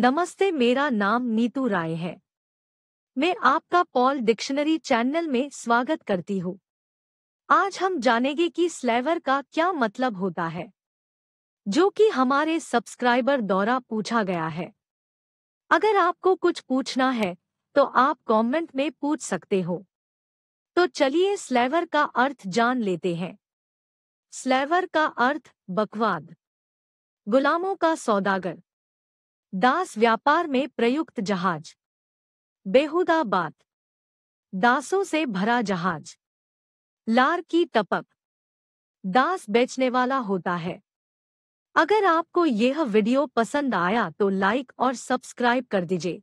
नमस्ते मेरा नाम नीतू राय है मैं आपका पॉल डिक्शनरी चैनल में स्वागत करती हूँ आज हम जानेंगे कि स्लेवर का क्या मतलब होता है जो कि हमारे सब्सक्राइबर द्वारा पूछा गया है अगर आपको कुछ पूछना है तो आप कमेंट में पूछ सकते हो तो चलिए स्लेवर का अर्थ जान लेते हैं स्लेवर का अर्थ बकवाद गुलामों का सौदागर दास व्यापार में प्रयुक्त जहाज बेहुदा बात दासों से भरा जहाज लार की टपक दास बेचने वाला होता है अगर आपको यह वीडियो पसंद आया तो लाइक और सब्सक्राइब कर दीजिए